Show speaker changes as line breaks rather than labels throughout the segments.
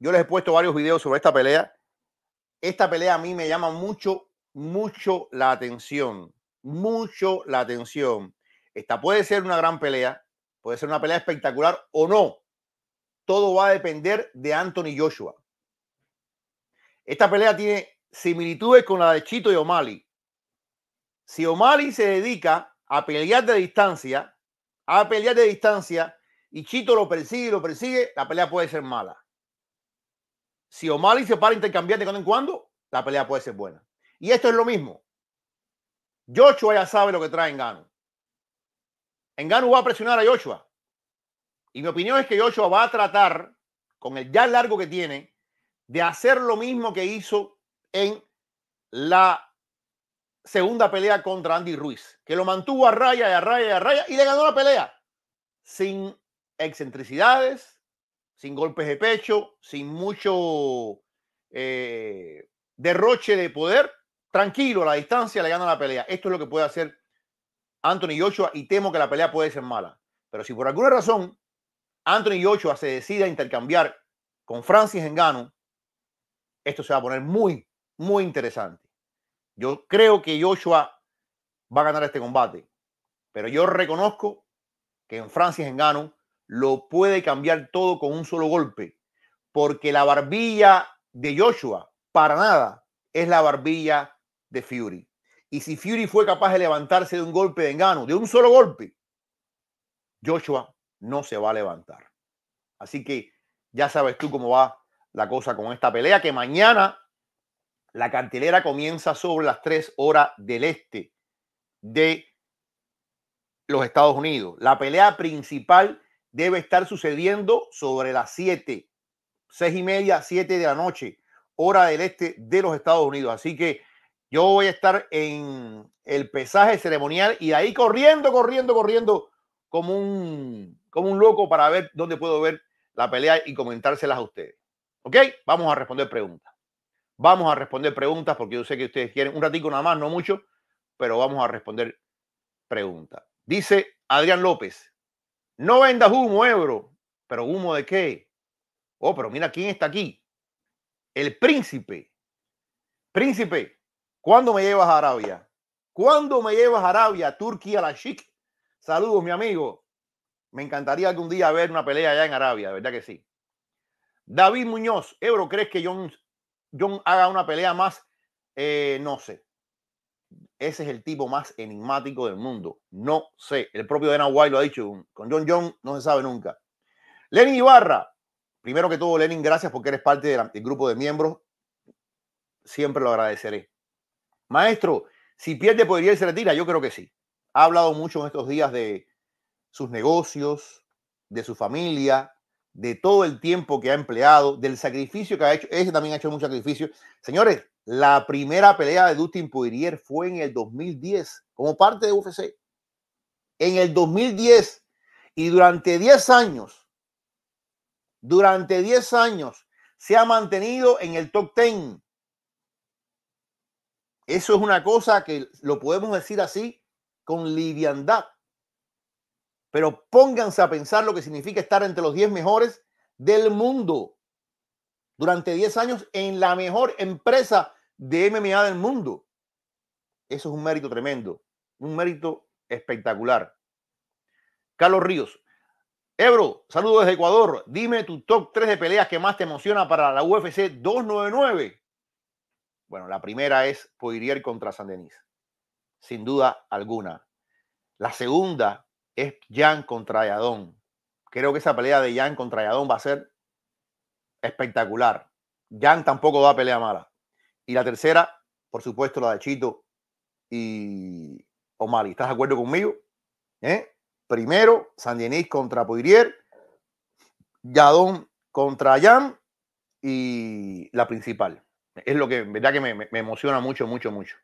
Yo les he puesto varios videos sobre esta pelea. Esta pelea a mí me llama mucho, mucho la atención. Mucho la atención. Esta puede ser una gran pelea, puede ser una pelea espectacular o no. Todo va a depender de Anthony Joshua. Esta pelea tiene similitudes con la de Chito y O'Malley. Si O'Malley se dedica a pelear de distancia, a pelear de distancia, y Chito lo persigue y lo persigue, la pelea puede ser mala si O'Malley se para intercambiar de cuando en cuando, la pelea puede ser buena. Y esto es lo mismo. Joshua ya sabe lo que trae en Gano. En Gano va a presionar a Joshua. Y mi opinión es que Joshua va a tratar, con el ya largo que tiene, de hacer lo mismo que hizo en la segunda pelea contra Andy Ruiz, que lo mantuvo a raya y a raya y a raya y le ganó la pelea sin excentricidades, sin golpes de pecho, sin mucho eh, derroche de poder, tranquilo, a la distancia le gana la pelea. Esto es lo que puede hacer Anthony Joshua y temo que la pelea puede ser mala. Pero si por alguna razón Anthony Joshua se decide a intercambiar con Francis Engano, esto se va a poner muy, muy interesante. Yo creo que Joshua va a ganar este combate, pero yo reconozco que en Francis Engano lo puede cambiar todo con un solo golpe, porque la barbilla de Joshua para nada es la barbilla de Fury. Y si Fury fue capaz de levantarse de un golpe de engano, de un solo golpe, Joshua no se va a levantar. Así que ya sabes tú cómo va la cosa con esta pelea, que mañana la cartelera comienza sobre las tres horas del este de los Estados Unidos. La pelea principal debe estar sucediendo sobre las 7, 6 y media, 7 de la noche, hora del este de los Estados Unidos. Así que yo voy a estar en el pesaje ceremonial y ahí corriendo, corriendo, corriendo como un, como un loco para ver dónde puedo ver la pelea y comentárselas a ustedes. ¿Ok? Vamos a responder preguntas. Vamos a responder preguntas porque yo sé que ustedes quieren un ratico nada más, no mucho, pero vamos a responder preguntas. Dice Adrián López, no vendas humo, Ebro. ¿Pero humo de qué? Oh, pero mira quién está aquí. El príncipe. Príncipe, ¿cuándo me llevas a Arabia? ¿Cuándo me llevas a Arabia, Turquía, la chic? Saludos, mi amigo. Me encantaría algún día ver una pelea allá en Arabia, de verdad que sí. David Muñoz, Ebro, ¿crees que John, John haga una pelea más? Eh, no sé. Ese es el tipo más enigmático del mundo. No sé. El propio Dana White lo ha dicho. Con John John no se sabe nunca. Lenin Ibarra. Primero que todo, Lenin, gracias porque eres parte del grupo de miembros. Siempre lo agradeceré. Maestro, si pierde, podría irse tira. Yo creo que sí. Ha hablado mucho en estos días de sus negocios, de su familia, de todo el tiempo que ha empleado, del sacrificio que ha hecho. Ese también ha hecho mucho sacrificio. Señores, la primera pelea de Dustin Poirier fue en el 2010, como parte de UFC. En el 2010 y durante 10 años, durante 10 años, se ha mantenido en el top 10. Eso es una cosa que lo podemos decir así con liviandad. Pero pónganse a pensar lo que significa estar entre los 10 mejores del mundo durante 10 años en la mejor empresa de MMA del mundo. Eso es un mérito tremendo, un mérito espectacular. Carlos Ríos. Ebro, saludo desde Ecuador. Dime tu top 3 de peleas que más te emociona para la UFC 299. Bueno, la primera es Poirier contra San sin duda alguna. La segunda es Jan contra Yadón. Creo que esa pelea de Jan contra Yadón va a ser espectacular. Jan tampoco va a pelea mala. Y la tercera, por supuesto, la de Chito y O'Malley. ¿Estás de acuerdo conmigo? ¿Eh? Primero, denis contra Poirier, Yadón contra Jan y la principal. Es lo que, en verdad, que me, emociona mucho, mucho, mucho.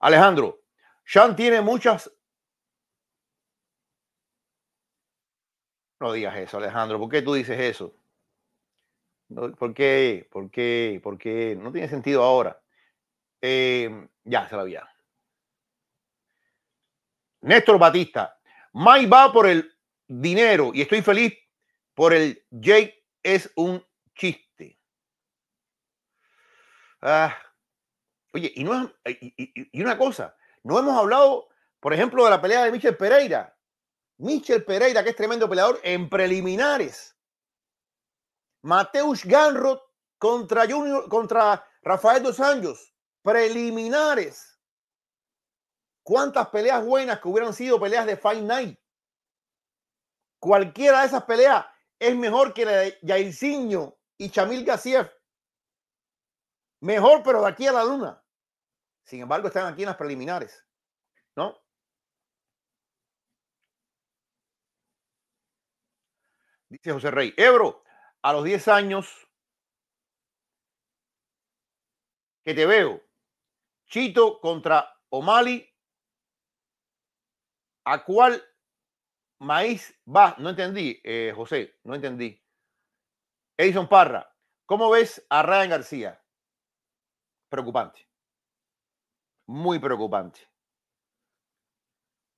Alejandro, Sean tiene muchas. No digas eso, Alejandro. ¿Por qué tú dices eso? ¿Por qué? ¿Por qué? ¿Por qué? No tiene sentido ahora. Em, ya, se la había. Néstor Batista. Mike va por el dinero y estoy feliz por el Jake es un chiste. Ah, oye, y, no eh, una cosa, no hemos hablado, por ejemplo, de la pelea de Michel Pereira. Michel Pereira, que es tremendo peleador, en preliminares Mateus Ganrot contra, Junior, contra Rafael dos Anjos, preliminares. ¿Cuántas peleas buenas que hubieran sido peleas de Fight Night? Cualquiera de esas peleas es mejor que la de Yairzinho y Chamil García Mejor, pero de aquí a la luna. Sin embargo, están aquí en las preliminares. ¿No? Dice José Rey. Ebro, a los 10 años que te veo. Chito contra O'Malley. ¿A cuál maíz va? No entendí, eh, José, no entendí. Edison Parra, ¿cómo ves a Ryan García? Preocupante. Muy preocupante.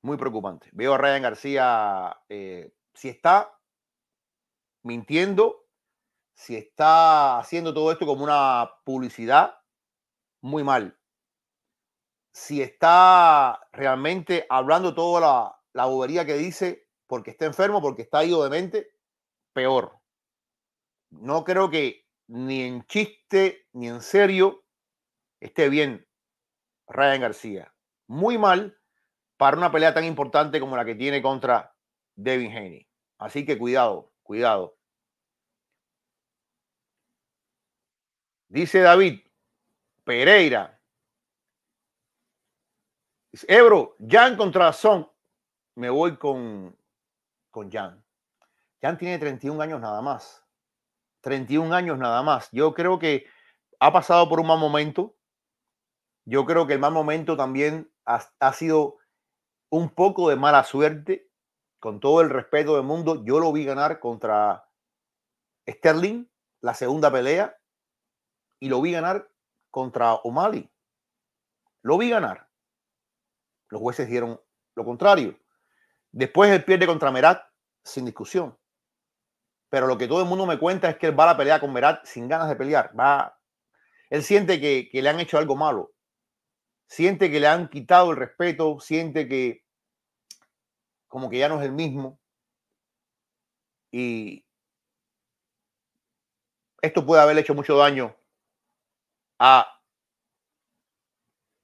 Muy preocupante. Veo a Ryan García, eh, si está mintiendo, si está haciendo todo esto como una publicidad, muy mal. Si está realmente hablando toda la, bobería que dice porque está enfermo, porque está ido de mente, peor. No creo que ni en chiste ni en serio esté bien Ryan García. Muy mal para una pelea tan importante como la que tiene contra Devin Haney. Así que cuidado, cuidado. Dice David Pereira. Ebro, Jan contra Son. Me voy con, con Jan. Jan tiene 31 años nada más. 31 años nada más. Yo creo que ha pasado por un mal momento. Yo creo que el mal momento también ha, ha sido un poco de mala suerte. Con todo el respeto del mundo, yo lo vi ganar contra Sterling, la segunda pelea, y lo vi ganar contra O'Malley. Lo vi ganar. Los jueces dieron lo contrario. Después él pierde contra Merat sin discusión. Pero lo que todo el mundo me cuenta es que él va a la pelea con Merat sin ganas de pelear. Va, él siente que, le han hecho algo malo. Siente que le han quitado el respeto. Siente que como que ya no es el mismo. Y esto puede haber hecho mucho daño a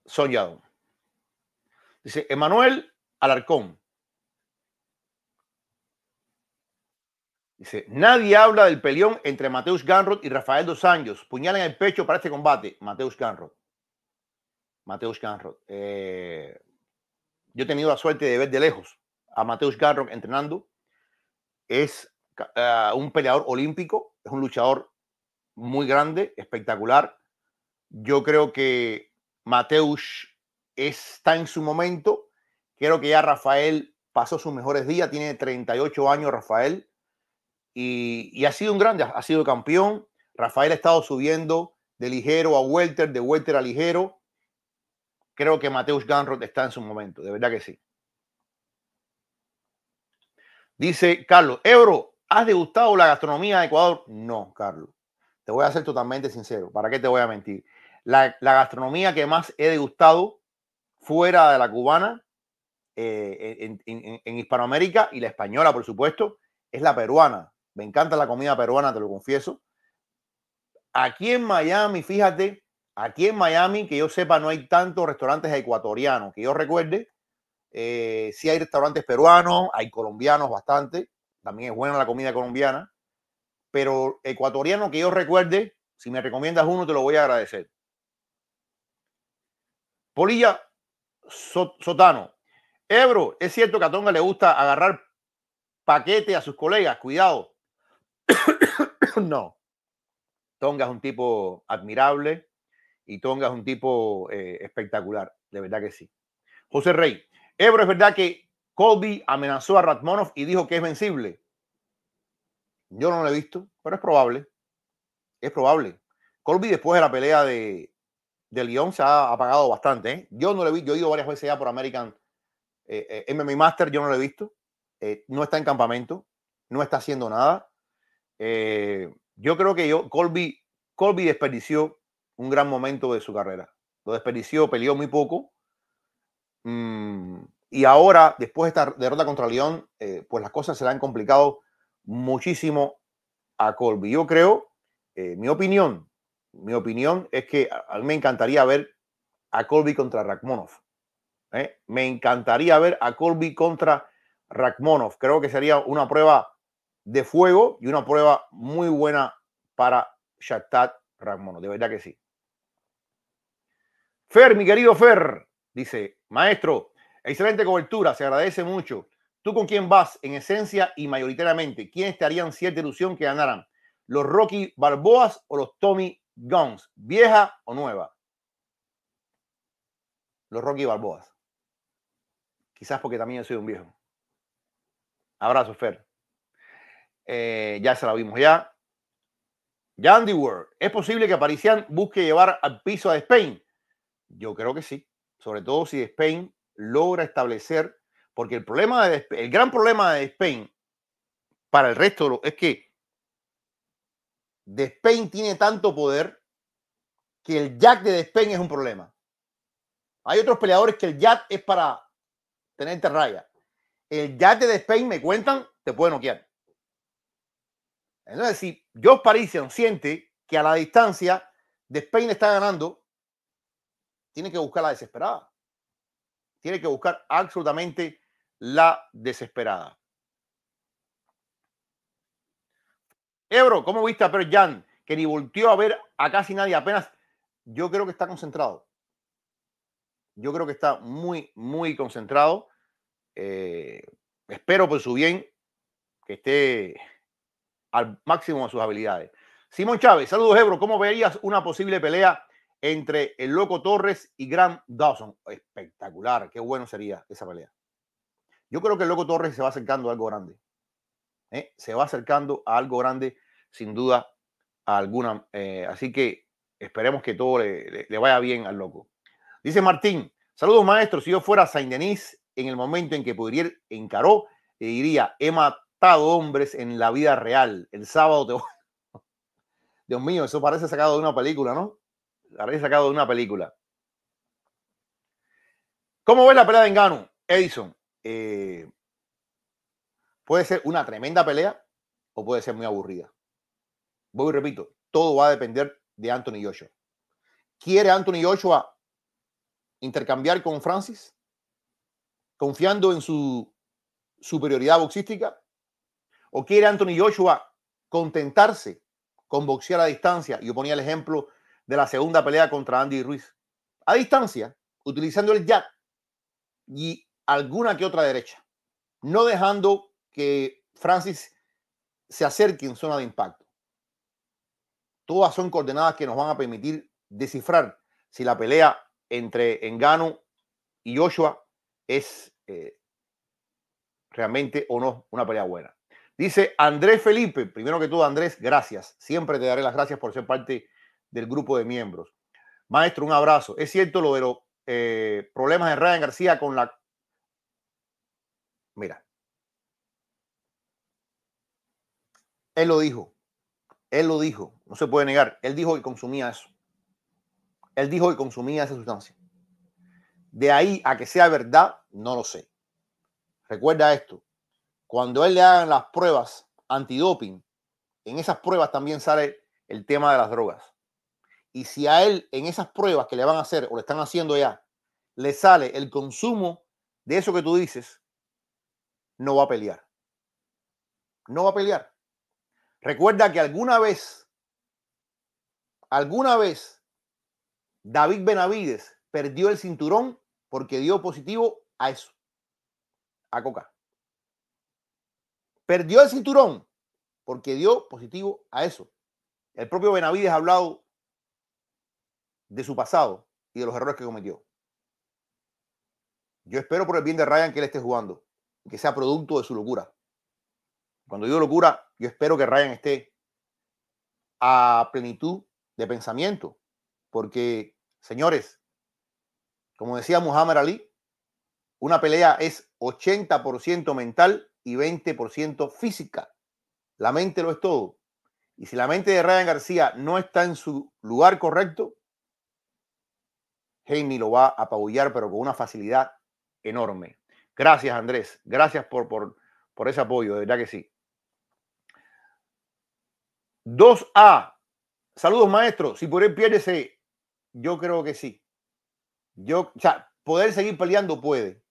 Soñado. Dice Emanuel Alarcón. Dice, nadie habla del peleón entre Mateus Ganrod y Rafael Dos Anjos. Puñal en el pecho para este combate. Mateus Ganrod Mateus Ganrod eh, yo he tenido la suerte de ver de lejos a Mateus Ganrod entrenando. Es eh, un peleador olímpico, es un luchador muy grande, espectacular. Yo creo que Mateusz está en su momento. Creo que ya Rafael pasó sus mejores días, tiene 38 años Rafael y, ha sido un grande, ha sido campeón. Rafael ha estado subiendo de ligero a welter, de welter a ligero. Creo que Mateusz Ganrod está en su momento, de verdad que sí. Dice Carlos, Ebro, ¿has degustado la gastronomía de Ecuador? No, Carlos. Te voy a ser totalmente sincero, ¿para qué te voy a mentir? la, gastronomía que más he degustado fuera de la cubana eh, en, Hispanoamérica y la española, por supuesto, es la peruana. Me encanta la comida peruana, te lo confieso. Aquí en Miami, fíjate, aquí en Miami, que yo sepa, no hay tantos restaurantes ecuatorianos, que yo recuerde. Eh, sí hay restaurantes peruanos, hay colombianos bastante, también es buena la comida colombiana, pero ecuatoriano que yo recuerde, si me recomiendas uno, te lo voy a agradecer. Polilla Sotano. Ebro, es cierto que a Tonga le gusta agarrar paquete a sus colegas. Cuidado. no. Tonga es un tipo admirable y Tonga es un tipo eh, espectacular. De verdad que sí. José Rey. Ebro, es verdad que Colby amenazó a Ratmonov y dijo que es vencible. Yo no lo he visto, pero es probable. Es probable. Colby después de la pelea de, de Lyon se ha apagado bastante. ¿eh? Yo no lo he visto, yo he ido varias veces ya por American eh, eh MMA Master, yo no lo he visto. Eh, no está en campamento, no está haciendo nada. yo creo que yo, Colby, Colby desperdició un gran momento de su carrera. Lo desperdició, peleó muy poco. Mm, y ahora, después de esta derrota contra León, pues las cosas se le han complicado muchísimo a Colby. Yo creo, mi opinión, mi opinión es que a mí me encantaría ver a Colby contra Rakmonov. ¿eh? Me encantaría ver a Colby contra Rakmonov. Creo que sería una prueba de fuego y una prueba muy buena para Shatat Rakmonov. De verdad que sí. Fer, mi querido Fer, dice, maestro, excelente cobertura, se agradece mucho. ¿Tú con quién vas en esencia y mayoritariamente? ¿Quiénes te harían cierta ilusión que ganaran? ¿Los Rocky Balboas o los Tommy Guns, vieja o nueva? Los Rocky Balboas. Quizás porque también yo soy un viejo. Abrazo, Fer. Eh, ya se la vimos ya. Yandy World. ¿Es posible que Parisian busque llevar al piso a Spain? Yo creo que sí. Sobre todo si Spain logra establecer, porque el problema de, el gran problema de Spain para el resto es que Spain tiene tanto poder que el jack de Despain es un problema. Hay otros peleadores que el jack es para tenerte raya. El jack de Spain, me cuentan, te puede noquear. Entonces, si Josh Parisian siente que a la distancia Despain está ganando, tiene que buscar la desesperada. Tiene que buscar absolutamente la desesperada. Ebro, ¿cómo viste a Per Jan? Que ni volteó a ver a casi nadie, apenas. Yo creo que está concentrado. Yo creo que está muy, muy concentrado. Eh, espero por su bien que esté al máximo de sus habilidades. Simón Chávez, saludos Ebro. ¿Cómo verías una posible pelea entre el Loco Torres y Grant Dawson? Espectacular, qué bueno sería esa pelea. Yo creo que el Loco Torres se va acercando a algo grande. ¿eh? se va acercando a algo grande, sin duda alguna. Eh, así que esperemos que todo le, vaya bien al loco. Dice Martín, saludos maestro, si yo fuera Saint Denis en el momento en que pudiera encaró, le diría, he matado hombres en la vida real, el sábado te voy... Dios mío, eso parece sacado de una película, ¿no? Parece sacado de una película. ¿Cómo ves la pelea de Engano, Edison? Eh, Puede ser una tremenda pelea o puede ser muy aburrida. Voy y repito, todo va a depender de Anthony Joshua. ¿Quiere Anthony Joshua intercambiar con Francis? Confiando en su superioridad boxística. ¿O quiere Anthony Joshua contentarse con boxear a distancia? Yo ponía el ejemplo de la segunda pelea contra Andy Ruiz. A distancia, utilizando el jab y alguna que otra derecha. No dejando que Francis se acerque en zona de impacto. Todas son coordenadas que nos van a permitir descifrar si la pelea entre Engano y Joshua es eh, realmente o no una pelea buena. Dice Andrés Felipe, primero que todo Andrés, gracias. Siempre te daré las gracias por ser parte del grupo de miembros. Maestro, un abrazo. Es cierto lo de los eh, problemas de Ryan García con la... Mira, Él lo dijo. Él lo dijo. No se puede negar. Él dijo que consumía eso. Él dijo que consumía esa sustancia. De ahí a que sea verdad, no lo sé. Recuerda esto. Cuando él le hagan las pruebas antidoping, en esas pruebas también sale el tema de las drogas. Y si a él en esas pruebas que le van a hacer o le están haciendo ya, le sale el consumo de eso que tú dices, no va a pelear. No va a pelear. Recuerda que alguna vez, alguna vez, David Benavides perdió el cinturón porque dio positivo a eso, a coca. Perdió el cinturón porque dio positivo a eso. El propio Benavides ha hablado de su pasado y de los errores que cometió. Yo espero por el bien de Ryan que él esté jugando, que sea producto de su locura. Cuando digo locura, yo espero que Ryan esté a plenitud de pensamiento, porque, señores, como decía Muhammad Ali, una pelea es 80% mental y 20% física. La mente lo es todo. Y si la mente de Ryan García no está en su lugar correcto, Jaime lo va a apabullar, pero con una facilidad enorme. Gracias, Andrés. Gracias por, por, por ese apoyo, de verdad que sí. 2A. Saludos, maestro. Si por él pierde, Yo creo que sí. Yo, o sea, poder seguir peleando puede.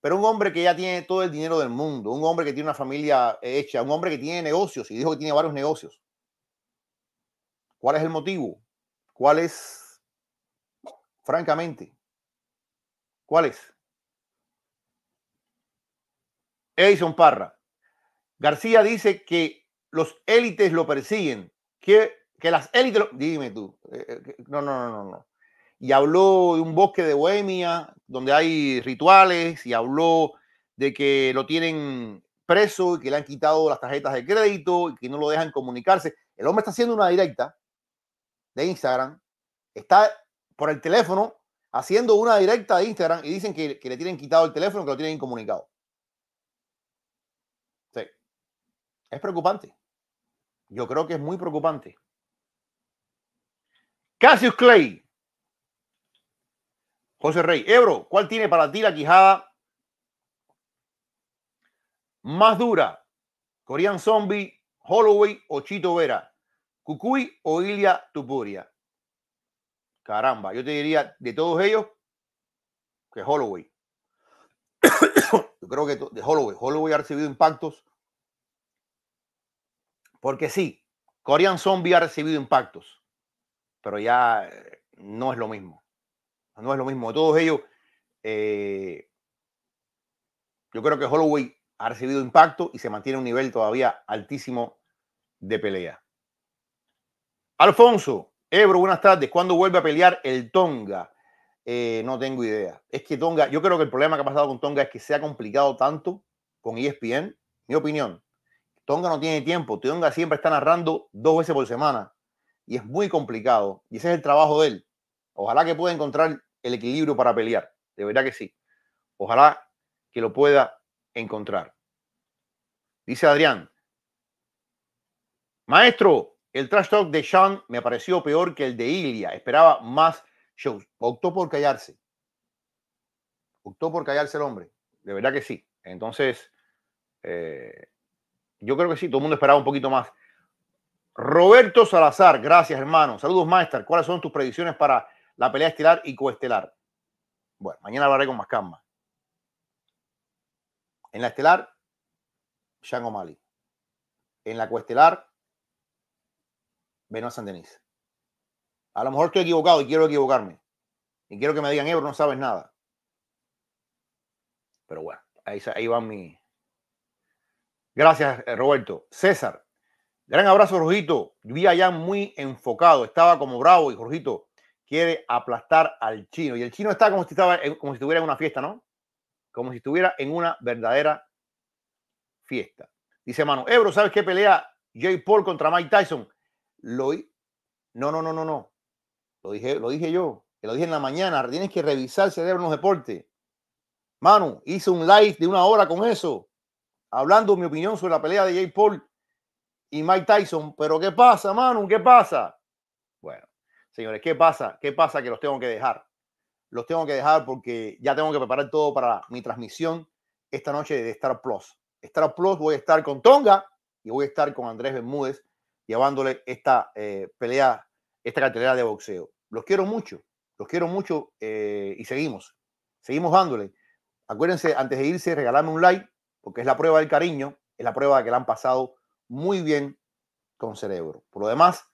Pero un hombre que ya tiene todo el dinero del mundo, un hombre que tiene una familia hecha, un hombre que tiene negocios y dijo que tiene varios negocios. ¿Cuál es el motivo? ¿Cuál es? Francamente, ¿cuál es? Edison Parra. García dice que los élites lo persiguen, que, las élites lo... Dime tú, eh, eh, no, no, no, no. Y habló de un bosque de Bohemia donde hay rituales y habló de que lo tienen preso y que le han quitado las tarjetas de crédito y que no lo dejan comunicarse. El hombre está haciendo una directa de Instagram, está por el teléfono haciendo una directa de Instagram y dicen que, que le tienen quitado el teléfono, que lo tienen incomunicado. Sí. Es preocupante yo creo que es muy preocupante. Cassius Clay. José Rey. Ebro, ¿cuál tiene para ti la quijada más dura? Corean Zombie, Holloway o Chito Vera. Cucuy o Ilia Tupuria. Caramba, yo te diría de todos ellos que Holloway. yo creo que de Holloway. Holloway ha recibido impactos porque sí, Korean Zombie ha recibido impactos, pero ya eh, no es lo mismo. No es lo mismo. Todos ellos, eh, yo creo que Holloway ha recibido impacto y se mantiene un nivel todavía altísimo de pelea. Alfonso, Ebro, buenas tardes. ¿Cuándo vuelve a pelear el Tonga? Eh, no tengo idea. Es que Tonga, yo creo que el problema que ha pasado con Tonga es que se ha complicado tanto con ESPN, mi opinión, Tonga no tiene tiempo. Tonga siempre está narrando dos veces por semana. Y es muy complicado. Y ese es el trabajo de él. Ojalá que pueda encontrar el equilibrio para pelear. De verdad que sí. Ojalá que lo pueda encontrar. Dice Adrián. Maestro, el trash talk de Sean me pareció peor que el de Ilia. Esperaba más shows. Optó por callarse. Optó por callarse el hombre. De verdad que sí. Entonces, eh, yo creo que sí, todo el mundo esperaba un poquito más. Roberto Salazar, gracias hermano. Saludos, maestro. ¿Cuáles son tus predicciones para la pelea estelar y coestelar? Bueno, mañana hablaré con más calma. En la estelar, Sean O'Malley. En la coestelar, Benoit denis A lo mejor estoy equivocado y quiero equivocarme. Y quiero que me digan, Ebro, no sabes nada. Pero bueno, ahí, ahí mi... Gracias, eh, Roberto. César, gran abrazo, Rojito. Vi allá muy enfocado, estaba como bravo y Rojito quiere aplastar al chino. Y el chino está como si, estaba, como si estuviera en una fiesta, ¿no? Como si estuviera en una verdadera fiesta. Dice Manu, Ebro, ¿sabes qué pelea Jay Paul contra Mike Tyson? Lo... No, no, no, no, no. Lo dije, lo dije yo, lo dije en la mañana. Tienes que revisar el cerebro en los deportes. Manu, hice un live de una hora con eso hablando mi opinión sobre la pelea de Jay Paul y Mike Tyson. Pero ¿qué pasa, Manu? ¿Qué pasa? Bueno, señores, ¿qué pasa? ¿Qué pasa que los tengo que dejar? Los tengo que dejar porque ya tengo que preparar todo para mi transmisión esta noche de Star Plus. Star Plus voy a estar con Tonga y voy a estar con Andrés Bermúdez llevándole esta eh, pelea, esta cartelera de boxeo. Los quiero mucho, los quiero mucho eh, y seguimos, seguimos dándole. Acuérdense, antes de irse, regalarme un like, porque es la prueba del cariño, es la prueba de que la han pasado muy bien con cerebro. Por lo demás,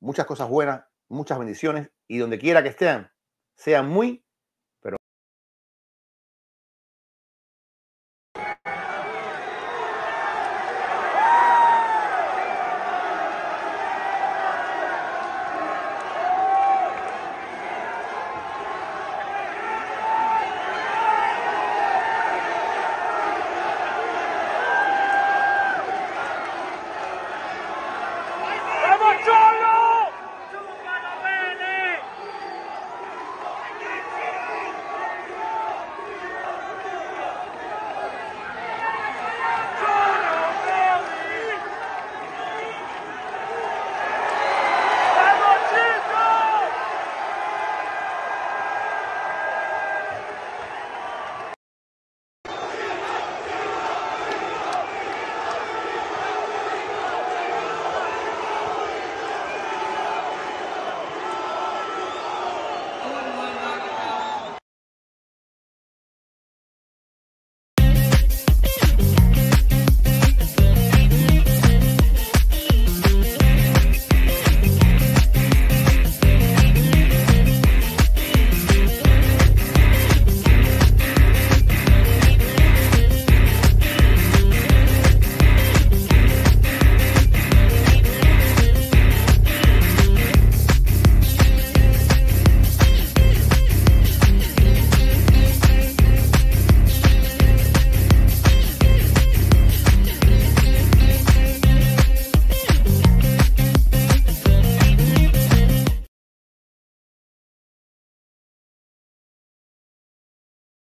muchas cosas buenas, muchas bendiciones y donde quiera que estén, sean muy,